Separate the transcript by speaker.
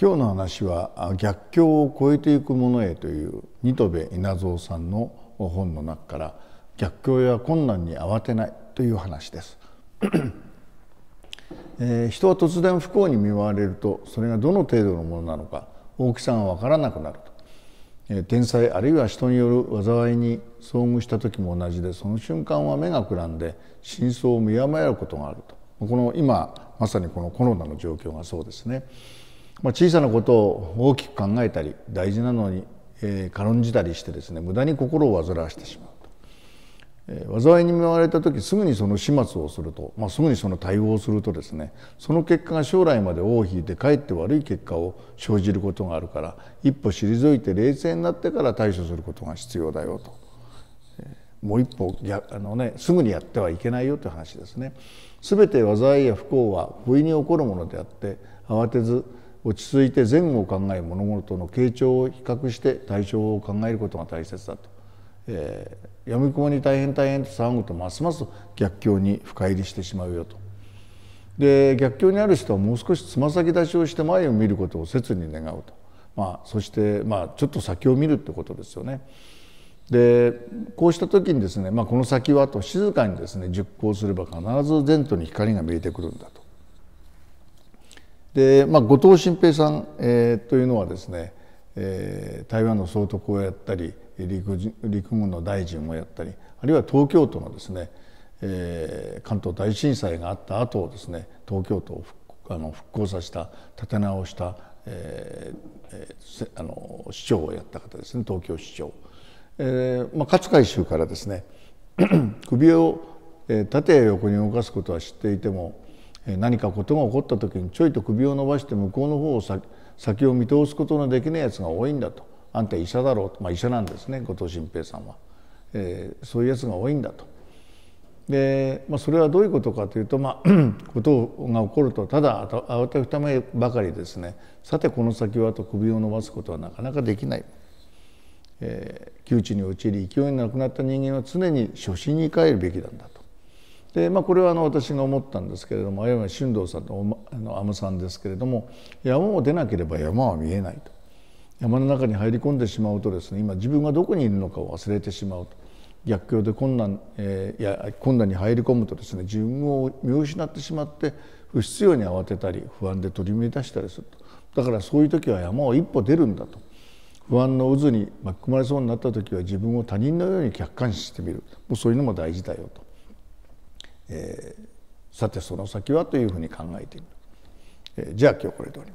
Speaker 1: 今日の話は「逆境を超えていくものへ」という新戸稲造さんの本の中から「逆境や困難に慌てない」という話です えー、人は突然不幸に見舞われるとそれがどの程度のものなのか大きさが分からなくなると、えー、天才あるいは人による災いに遭遇した時も同じでその瞬間は目がくらんで真相を見誤ることがあるとこの今まさにこのコロナの状況がそうですね。まあ、小さなことを大きく考えたり大事なのに、えー、軽んじたりしてですね無駄に心を煩わしてしまうと、えー、災いに見舞われた時すぐにその始末をすると、まあ、すぐにその対応をするとですねその結果が将来まで尾を引いてかえって悪い結果を生じることがあるから一歩退いて冷静になってから対処することが必要だよと。もう一歩あの、ね、すぐにやってはいけないよという話ですね。すべて災いや不幸は不意に起こるものであって慌てず落ち着いて前後を考え物事の傾聴を比較して対象を考えることが大切だと、えー、やみくもに大変大変と騒ぐとますます逆境に深入りしてしまうよとで逆境にある人はもう少しつま先立ちをして前を見ることを切に願うと、まあ、そして、まあ、ちょっと先を見るってことですよね。でこうした時にですね、まあ、この先はと静かにですね熟考すれば必ず前途に光が見えてくるんだと。で、まあ、後藤新平さん、えー、というのはですね、えー、台湾の総督をやったり陸陸軍の大臣もやったりあるいは東京都のですね、えー、関東大震災があった後をですね東京都を復あの復興させた立て直した、えー、あの市長をやった方ですね東京市長、えーまあ、勝海舟からですね 首を、え縦や横に動かすことは知っていても何かことが起こった時にちょいと首を伸ばして向こうの方を先を見通すことのできないやつが多いんだとあんた医者だろうと、まあ、医者なんですね後藤新平さんは、えー、そういうやつが多いんだと。でまあ、それはどういうことかというと、まあ、ことが起こるとただ慌てふためばかりですねさてこの先はと首を伸ばすことはなかなかできない、えー、窮地に陥り勢いのなくなった人間は常に初心に帰るべきなんだで、まあ、これはあの私が思ったんですけれども青山俊道さんと阿武さんですけれども山を出なければ山は見えないと山の中に入り込んでしまうとですね今自分がどこにいるのかを忘れてしまうと逆境で困難,、えー、いや困難に入り込むとですね自分を見失ってしまって不必要に慌てたり不安で取り乱したりするとだからそういう時は山を一歩出るんだと不安の渦に巻き込まれそうになった時は自分を他人のように客観視してみるもうそういうのも大事だよと。さてその先はというふうに考えてみる、えじゃあ今日これで終わり